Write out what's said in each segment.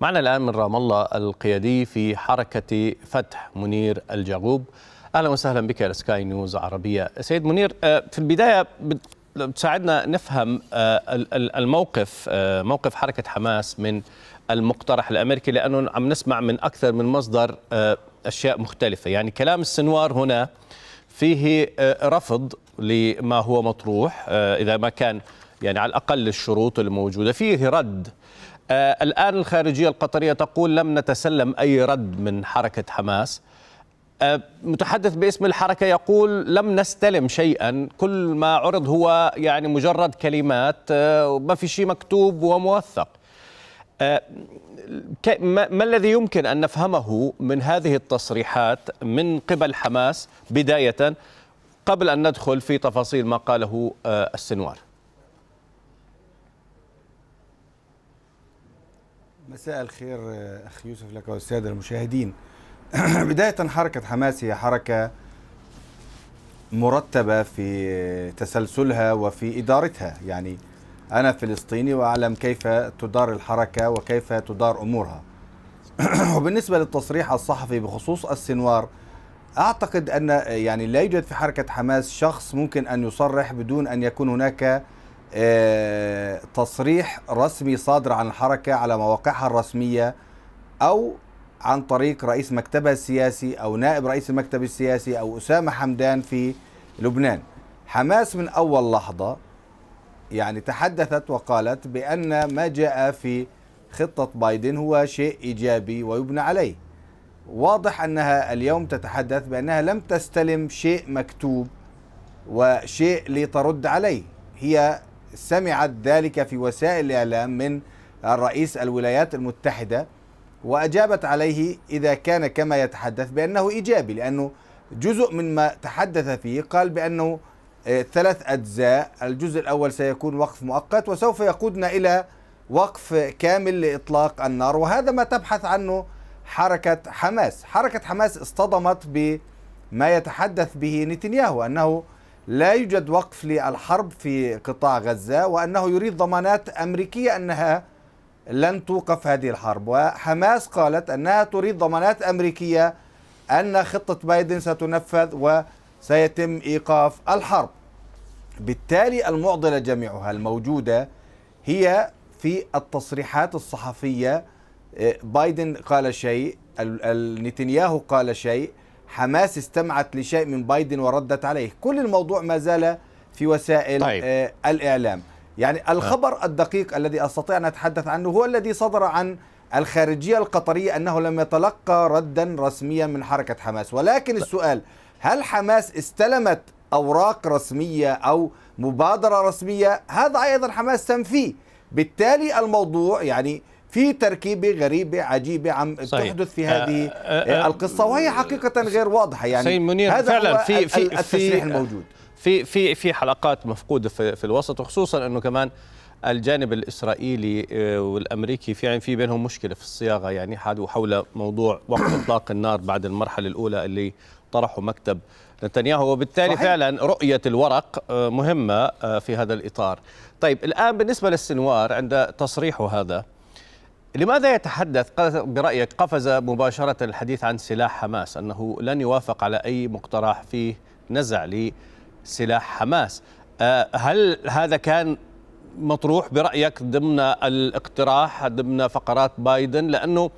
معنا الآن من رام الله القيادي في حركة فتح منير الجاغوب أهلا وسهلا بك على سكاي نيوز عربية سيد منير آه، في البداية بتساعدنا نفهم آه، الموقف آه، موقف حركة حماس من المقترح الأمريكي لأنه عم نسمع من أكثر من مصدر أشياء مختلفة يعني كلام السنوار هنا فيه رفض لما هو مطروح إذا ما كان يعني على الأقل الشروط الموجودة فيه رد آه، الآن الخارجية القطرية تقول لم نتسلم أي رد من حركة حماس آه، متحدث باسم الحركة يقول لم نستلم شيئا كل ما عرض هو يعني مجرد كلمات آه، ما في شيء مكتوب وموثق ما الذي يمكن أن نفهمه من هذه التصريحات من قبل حماس بداية قبل أن ندخل في تفاصيل ما قاله السنوار مساء الخير آه، اخ يوسف لك والساده المشاهدين بدايه حركه حماس هي حركه مرتبه في تسلسلها وفي ادارتها يعني انا فلسطيني واعلم كيف تدار الحركه وكيف تدار امورها وبالنسبه للتصريح الصحفي بخصوص السنوار اعتقد ان آه، يعني لا يوجد في حركه حماس شخص ممكن ان يصرح بدون ان يكون هناك آه، تصريح رسمي صادر عن الحركة على مواقعها الرسمية أو عن طريق رئيس مكتبها السياسي أو نائب رئيس المكتب السياسي أو أسامة حمدان في لبنان حماس من أول لحظة يعني تحدثت وقالت بأن ما جاء في خطة بايدن هو شيء إيجابي ويبنى عليه واضح أنها اليوم تتحدث بأنها لم تستلم شيء مكتوب وشيء لترد عليه هي سمعت ذلك في وسائل الإعلام من الرئيس الولايات المتحدة وأجابت عليه إذا كان كما يتحدث بأنه إيجابي لأنه جزء من ما تحدث فيه قال بأنه آه، ثلاث أجزاء الجزء الأول سيكون وقف مؤقت وسوف يقودنا إلى وقف كامل لإطلاق النار وهذا ما تبحث عنه حركة حماس حركة حماس اصطدمت بما يتحدث به نتنياهو أنه لا يوجد وقف للحرب في قطاع غزة وأنه يريد ضمانات أمريكية أنها لن توقف هذه الحرب وحماس قالت أنها تريد ضمانات أمريكية أن خطة بايدن ستنفذ وسيتم إيقاف الحرب بالتالي المعضلة جميعها الموجودة هي في التصريحات الصحفية بايدن قال شيء نتنياهو قال شيء حماس استمعت لشيء من بايدن وردت عليه كل الموضوع ما زال في وسائل طيب. آه الإعلام يعني الخبر آه. الدقيق الذي أستطيع أن أتحدث عنه هو الذي صدر عن الخارجية القطرية أنه لم يتلقى ردا رسميا من حركة حماس ولكن السؤال هل حماس استلمت أوراق رسمية أو مبادرة رسمية هذا أيضا حماس تنفيه بالتالي الموضوع يعني في تركيبة غريبة عجيبة عم صحيح. تحدث في هذه آآ آه، آآ آه، آه، القصة وهي حقيقة غير واضحة يعني منير هذا فعلا هو في في التسريح الموجود في في في حلقات مفقودة في, في الوسط وخصوصا أنه كمان الجانب الاسرائيلي والامريكي في يعني في بينهم مشكله في الصياغه يعني حادوا حول موضوع وقف اطلاق النار بعد المرحله الاولى اللي طرحوا مكتب نتنياهو وبالتالي صحيح. فعلا رؤيه الورق مهمه في هذا الاطار. طيب الان بالنسبه للسنوار عند تصريحه هذا لماذا يتحدث برأيك قفز مباشرة الحديث عن سلاح حماس أنه لن يوافق على أي مقترح فيه نزع لسلاح حماس آه، هل هذا كان مطروح برأيك ضمن الاقتراح ضمن فقرات بايدن لأنه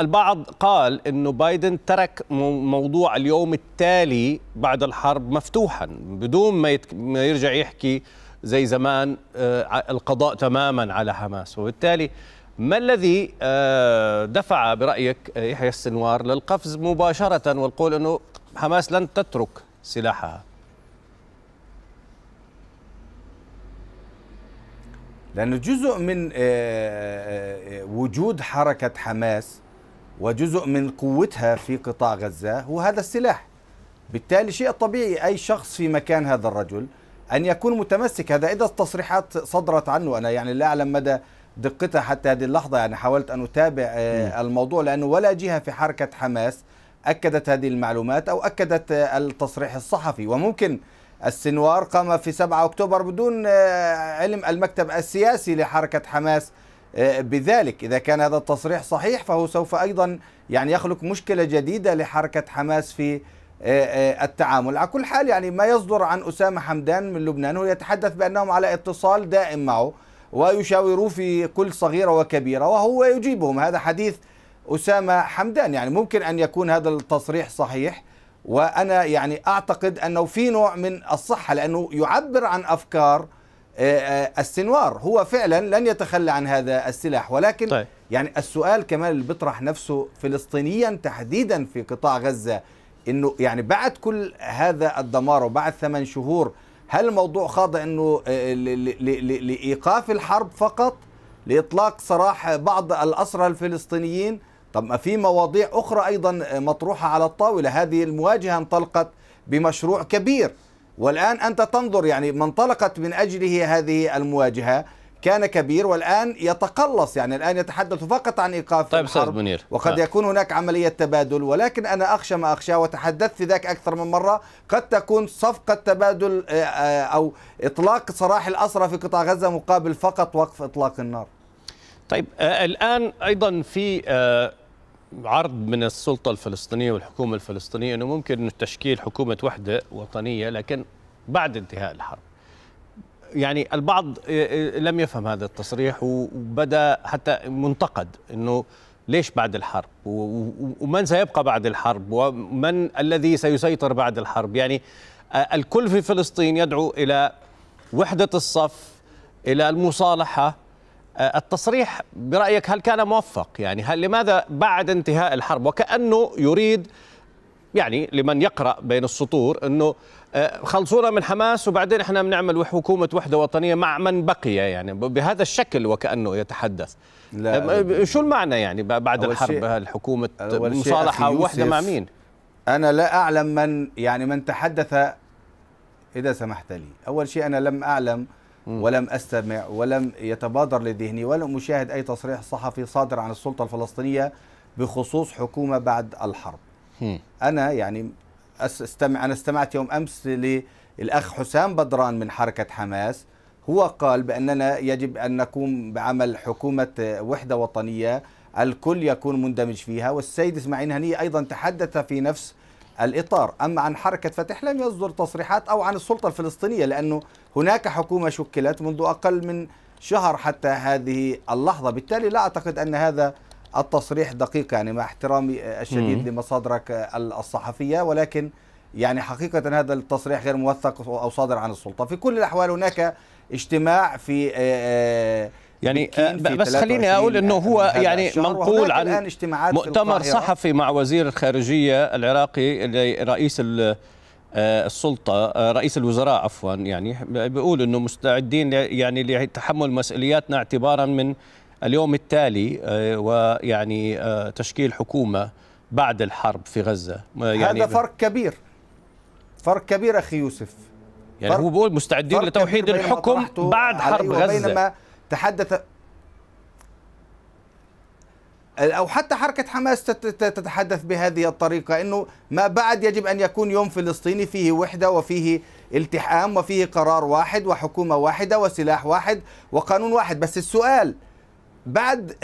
البعض قال أنه بايدن ترك موضوع اليوم التالي بعد الحرب مفتوحا بدون ما يرجع يحكي زي زمان آه، القضاء تماما على حماس وبالتالي ما الذي آه، دفع برأيك آه، يحيى السنوار للقفز مباشرة والقول أنه حماس لن تترك سلاحها لأنه جزء من آه، وجود حركة حماس وجزء من قوتها في قطاع غزة هو هذا السلاح بالتالي شيء طبيعي أي شخص في مكان هذا الرجل أن يكون متمسك هذا إذا التصريحات صدرت عنه أنا يعني لا أعلم مدى دقتها حتى هذه اللحظة يعني حاولت أن أتابع آه، الموضوع لأنه ولا جهة في حركة حماس أكدت هذه المعلومات أو أكدت آه، التصريح الصحفي وممكن السنوار قام في 7 أكتوبر بدون آه، علم المكتب السياسي لحركة حماس بذلك إذا كان هذا التصريح صحيح فهو سوف أيضا يعني يخلق مشكلة جديدة لحركة حماس في التعامل على كل حال يعني ما يصدر عن أسامة حمدان من لبنان هو يتحدث بأنهم على اتصال دائم معه ويشاوروه في كل صغيرة وكبيرة وهو يجيبهم هذا حديث أسامة حمدان يعني ممكن أن يكون هذا التصريح صحيح وأنا يعني أعتقد أنه في نوع من الصحة لأنه يعبر عن أفكار آه، آه، السنوار هو فعلا لن يتخلى عن هذا السلاح ولكن طيب. يعني السؤال كمان اللي بيطرح نفسه فلسطينيا تحديدا في قطاع غزة انه يعني بعد كل هذا الدمار وبعد ثمان شهور هل الموضوع خاضع انه آه، لايقاف الحرب فقط لاطلاق سراح بعض الاسرى الفلسطينيين طب ما في مواضيع اخرى ايضا آه، مطروحه على الطاوله هذه المواجهه انطلقت بمشروع كبير والان انت تنظر يعني ما انطلقت من اجله هذه المواجهه كان كبير والآن يتقلص يعني الآن يتحدث فقط عن إيقاف طيب الحرب منير. وقد آه. يكون هناك عملية تبادل ولكن أنا أخشى ما أخشى وتحدثت في ذاك أكثر من مرة قد تكون صفقة تبادل آه، آه، أو إطلاق سراح الأسرى في قطاع غزة مقابل فقط وقف إطلاق النار طيب آه الآن أيضا في آه عرض من السلطة الفلسطينية والحكومة الفلسطينية أنه ممكن تشكيل حكومة وحدة وطنية لكن بعد انتهاء الحرب يعني البعض آه، آه، لم يفهم هذا التصريح وبدا حتى منتقد انه ليش بعد الحرب ومن سيبقى بعد الحرب ومن الذي سيسيطر بعد الحرب يعني آه، الكل في فلسطين يدعو الى وحده الصف الى المصالحه التصريح برايك هل كان موفق يعني هل لماذا بعد انتهاء الحرب وكانه يريد يعني لمن يقرا بين السطور انه آه، خلصونا من حماس وبعدين احنا بنعمل حكومه وحده وطنيه مع من بقي يعني بهذا الشكل وكانه يتحدث لا آه، شو المعنى يعني بعد الحرب الحكومه مصالحه وحده مع مين انا لا اعلم من يعني من تحدث اذا سمحت لي اول شيء انا لم اعلم ولم استمع ولم يتبادر لذهني ولم اشاهد اي تصريح صحفي صادر عن السلطه الفلسطينيه بخصوص حكومه بعد الحرب انا يعني استمع انا استمعت يوم امس للاخ حسام بدران من حركه حماس هو قال باننا يجب ان نقوم بعمل حكومه وحده وطنيه الكل يكون مندمج فيها والسيد اسماعيل هنيه ايضا تحدث في نفس الاطار، اما عن حركه فتح لم يصدر تصريحات او عن السلطه الفلسطينيه لانه هناك حكومه شكلت منذ اقل من شهر حتى هذه اللحظه، بالتالي لا اعتقد ان هذا التصريح دقيق يعني مع احترامي آه، الشديد لمصادرك آه، الصحفيه ولكن يعني حقيقة هذا التصريح غير موثق أو صادر عن السلطة في كل الأحوال هناك اجتماع في آه، يعني في بس خليني اقول انه هو يعني منقول عن مؤتمر صحفي مع وزير الخارجيه العراقي رئيس السلطه رئيس الوزراء عفوا يعني بيقول انه مستعدين يعني لتحمل مسؤولياتنا اعتبارا من اليوم التالي آه، ويعني آه، تشكيل حكومة بعد الحرب في غزة يعني هذا فرق كبير فرق كبير أخي يوسف يعني هو بيقول مستعدين لتوحيد الحكم بعد حرب غزة بينما تحدث أو حتى حركة حماس تتحدث بهذه الطريقة أنه ما بعد يجب أن يكون يوم فلسطيني فيه وحدة وفيه التحام وفيه قرار واحد وحكومة واحدة وسلاح واحد وقانون واحد بس السؤال بعد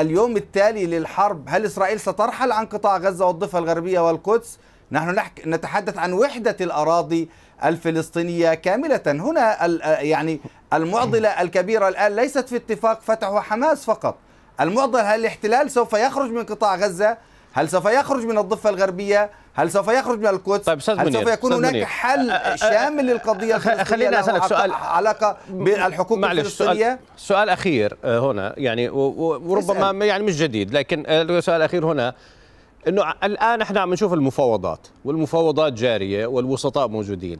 اليوم التالي للحرب هل إسرائيل سترحل عن قطاع غزة والضفة الغربية والقدس؟ نحن نتحدث عن وحدة الأراضي الفلسطينية كاملة هنا يعني المعضلة الكبيرة الآن ليست في اتفاق فتح وحماس فقط المعضلة هل الاحتلال سوف يخرج من قطاع غزة هل سوف يخرج من الضفة الغربية هل سوف يخرج من القدس طيب هل سوف يكون هناك منير. حل أه، أه، أه، شامل للقضية الفلسطينية خلينا أسألك سؤال علاقة بالحكومة الفلسطينية سؤال, سؤال أخير هنا يعني وربما اسأل. يعني مش جديد لكن السؤال الأخير هنا انه الان احنا عم نشوف المفاوضات والمفاوضات جاريه والوسطاء موجودين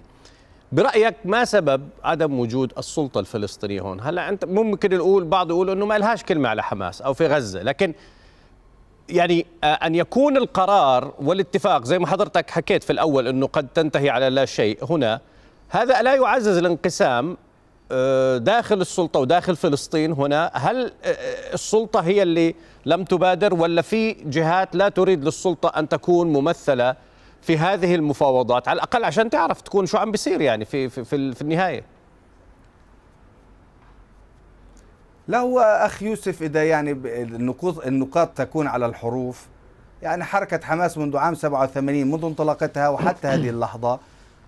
برايك ما سبب عدم وجود السلطه الفلسطينيه هون هلا انت ممكن نقول بعض يقول انه ما لهاش كلمه على حماس او في غزه لكن يعني آه, ان يكون القرار والاتفاق زي ما حضرتك حكيت في الاول انه قد تنتهي على لا شيء هنا هذا لا يعزز الانقسام آه, داخل السلطه وداخل فلسطين هنا هل آه, السلطه هي اللي لم تبادر ولا في جهات لا تريد للسلطه ان تكون ممثله في هذه المفاوضات على الاقل عشان تعرف تكون شو عم بيصير يعني في في في, في النهايه لا هو أخ يوسف إذا يعني النقاط النقاط تكون على الحروف يعني حركة حماس منذ عام 87 منذ انطلاقتها وحتى هذه اللحظة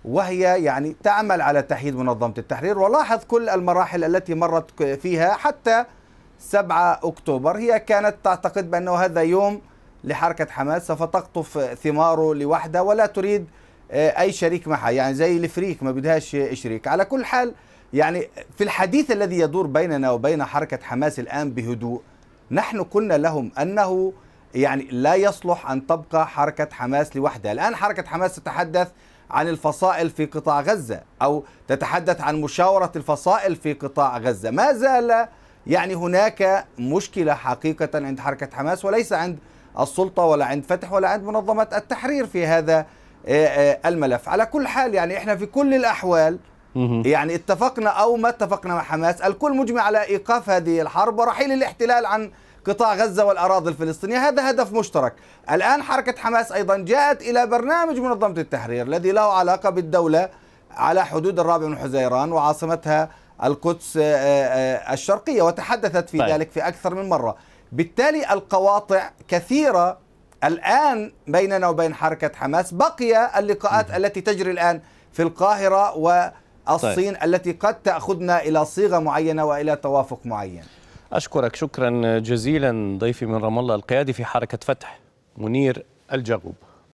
وهي يعني تعمل على تحييد منظمة التحرير ولاحظ كل المراحل التي مرت فيها حتى 7 أكتوبر هي كانت تعتقد بأنه هذا يوم لحركة حماس سوف تقطف ثماره لوحدها ولا تريد آه، أي شريك معها يعني زي الفريك ما بدهاش شريك على كل حال يعني في الحديث الذي يدور بيننا وبين حركة حماس الآن بهدوء نحن قلنا لهم أنه يعني لا يصلح أن تبقى حركة حماس لوحدها الآن حركة حماس تتحدث عن الفصائل في قطاع غزة أو تتحدث عن مشاورة الفصائل في قطاع غزة ما زال يعني هناك مشكلة حقيقة عند حركة حماس وليس عند السلطة ولا عند فتح ولا عند منظمة التحرير في هذا آه، آه، الملف على كل حال يعني احنا في كل الأحوال يعني اتفقنا او ما اتفقنا مع حماس الكل مجمع على ايقاف هذه الحرب ورحيل الاحتلال عن قطاع غزة والأراضي الفلسطينية هذا هدف مشترك الآن حركة حماس أيضا جاءت إلى برنامج منظمة التحرير الذي له علاقة بالدولة على حدود الرابع من حزيران وعاصمتها القدس آه، آه، الشرقية وتحدثت في طيب. ذلك في أكثر من مرة بالتالي القواطع كثيرة الآن بيننا وبين حركة حماس بقي اللقاءات التي تجري الآن في القاهرة و طيب. الصين طيب. التي قد تاخذنا الى صيغه معينه والى توافق معين اشكرك شكرا جزيلا ضيفي من رام الله القيادي في حركه فتح منير الجغوب